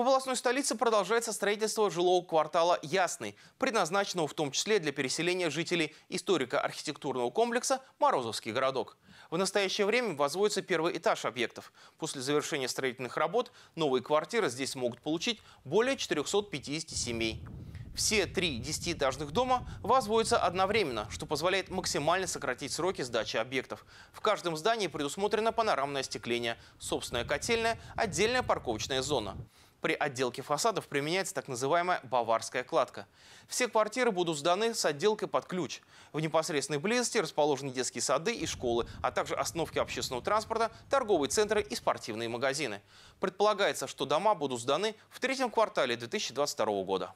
В областной столице продолжается строительство жилого квартала «Ясный», предназначенного в том числе для переселения жителей историко-архитектурного комплекса «Морозовский городок». В настоящее время возводится первый этаж объектов. После завершения строительных работ новые квартиры здесь могут получить более 450 семей. Все три десятиэтажных дома возводятся одновременно, что позволяет максимально сократить сроки сдачи объектов. В каждом здании предусмотрено панорамное остекление, собственная котельная, отдельная парковочная зона. При отделке фасадов применяется так называемая «баварская кладка». Все квартиры будут сданы с отделкой под ключ. В непосредственной близости расположены детские сады и школы, а также остановки общественного транспорта, торговые центры и спортивные магазины. Предполагается, что дома будут сданы в третьем квартале 2022 года.